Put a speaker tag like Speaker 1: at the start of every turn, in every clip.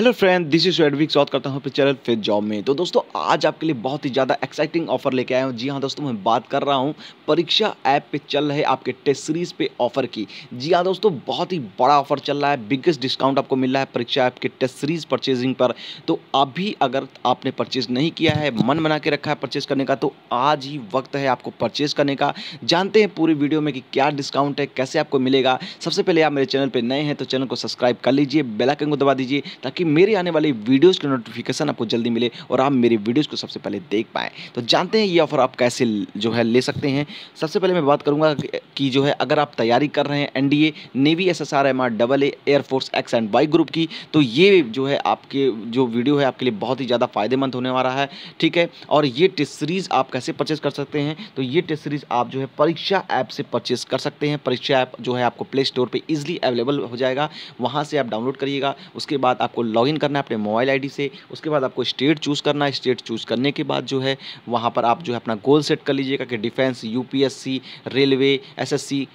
Speaker 1: hello friend this is Advik स्वागत करता हूँ चैनल फिर जॉब में तो दोस्तों आज आपके लिए बहुत ही ज़्यादा एक्साइटिंग ऑफर लेके आया हूँ जी हाँ दोस्तों मैं बात कर रहा हूँ परीक्षा ऐप पे चल रहे आपके टेस्ट सीरीज पे ऑफर की जी हाँ दोस्तों बहुत ही बड़ा ऑफर चल रहा है बिगेस्ट डिस्काउंट आपको मिल रहा है परीक्षा ऐप के टेस्ट सीरीज परचेजिंग पर तो अभी अगर आपने परचेज नहीं किया है मन बना के रखा है परचेज करने का तो आज ही वक्त है आपको परचेज करने का जानते हैं पूरी वीडियो में कि क्या डिस्काउंट है कैसे आपको मिलेगा सबसे पहले आप मेरे चैनल पर नए हैं तो चैनल को सब्सक्राइब कर लीजिए बेलाइकन को दबा दीजिए ताकि मेरे आने वाले वीडियोस की नोटिफिकेशन आपको जल्दी मिले और आप मेरे वीडियोस को सबसे पहले देख पाएँ तो जानते हैं ये ऑफ़र आप कैसे जो है ले सकते हैं सबसे पहले मैं बात करूँगा कि जो है अगर आप तैयारी कर रहे हैं NDA navy S S R M R double A air force X and Y group की तो ये जो है आपके जो वीडियो है आपके लिए बहुत ही ज़्यादा फ़ायदेमंद होने वाला है ठीक है और ये टेस्ट सीरीज़ आप कैसे परचेज़ कर सकते हैं तो ये टेस्ट सीरीज़ आप जो है परीक्षा ऐप से परचेज़ कर सकते हैं परीक्षा ऐप जो है आपको प्ले स्टोर पर ईजिली अवेलेबल हो जाएगा वहाँ से आप डाउनलोड करिएगा उसके बाद आपको लॉगिन करना है अपने मोबाइल आईडी से उसके बाद आपको स्टेट चूज़ करना है स्टेट चूज़ करने के बाद जो है वहाँ पर आप जो है अपना गोल सेट कर लीजिएगा कि डिफेंस यूपीएससी रेलवे एसएससी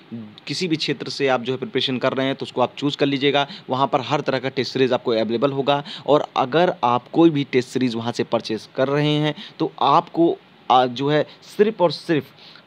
Speaker 1: किसी भी क्षेत्र से आप जो है प्रिपरेशन कर रहे हैं तो उसको आप चूज़ कर लीजिएगा वहाँ पर हर तरह का टेस्ट सीरीज़ आपको अवेलेबल होगा और अगर आप कोई भी टेस्ट सीरीज़ वहाँ से परचेज़ कर रहे हैं तो आपको जो है सिर्फ़ और सिर्फ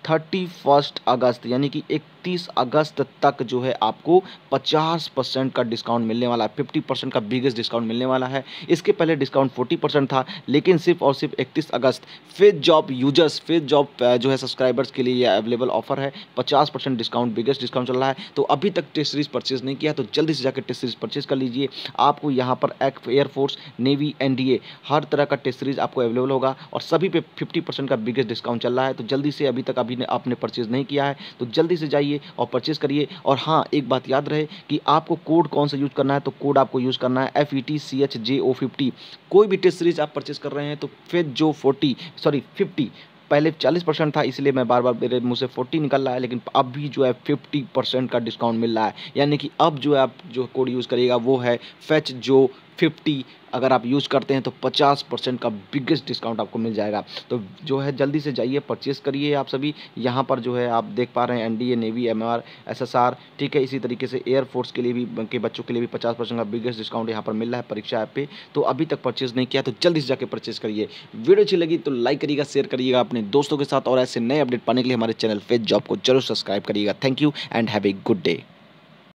Speaker 1: थर्टी फर्स्ट अगस्त यानी कि इकतीस अगस्त तक जो है आपको पचास परसेंट का डिस्काउंट मिलने वाला है फिफ्टी परसेंट का बिगेस्ट डिस्काउंट मिलने वाला है इसके पहले डिस्काउंट फोर्टी परसेंट था लेकिन सिर्फ और सिर्फ इकतीस अगस्त फिर जॉब यूजर्स फिर जॉब जो है सब्सक्राइबर्स के लिए यह अवेलेबल ऑफर है पचास परसेंट डिस्काउंट बिगेस्ट डिस्काउंट चल रहा है तो अभी तक टेस्ट सीरीज परचेज नहीं किया तो जल्दी से जाकर टेस्ट सीरीज परचेज कर लीजिए आपको यहाँ पर एयरफोर्स नेवी एन हर तरह का टेस्ट सीरीज आपको अवेलेबल होगा और सभी पे फिफ्टी परसेंट का बिगेस्ट डिस्काउंट चल रहा है तो जल्दी से अभी तक आप अभी ने आपने परचेज़ नहीं किया है तो जल्दी से जाइए और परचेज़ करिए और हाँ एक बात याद रहे कि आपको कोड कौन सा यूज़ करना है तो कोड आपको यूज़ करना है F E T C H J O fifty कोई भी टेस्ट सीरीज आप परचेज़ कर रहे हैं तो फेज जो फोर्टी सॉरी फिफ्टी पहले 40 परसेंट था इसलिए मैं बार बार मेरे मुझसे 40 निकल रहा है लेकिन अब भी जो है 50 परसेंट का डिस्काउंट मिल रहा है यानी कि अब जो है आप जो कोड यूज़ करिएगा वो है फैच जो फिफ्टी अगर आप यूज़ करते हैं तो पचास परसेंट का बिगेस्ट डिस्काउंट आपको मिल जाएगा तो जो है जल्दी से जाइए परचेस करिए आप सभी यहाँ पर जो है आप देख पा रहे हैं एनडीए नेवी एमआर एसएसआर ठीक है इसी तरीके से एयरफोर्स के लिए भी के बच्चों के लिए भी पचास परसेंट का बिगेस्ट डिस्काउंट यहाँ पर मिल रहा है परीक्षा ऐप पर तो अभी तक परचेज़ नहीं किया तो जल्दी से जाकर परचेज़ करिए वीडियो अच्छी लगी तो लाइक करिएगा शेयर करिएगा अपने दोस्तों के साथ और ऐसे नए अपडेट पाने के लिए हमारे चैनल फेस जॉब को जरूर सब्सक्राइब करिएगा thank you and have a good day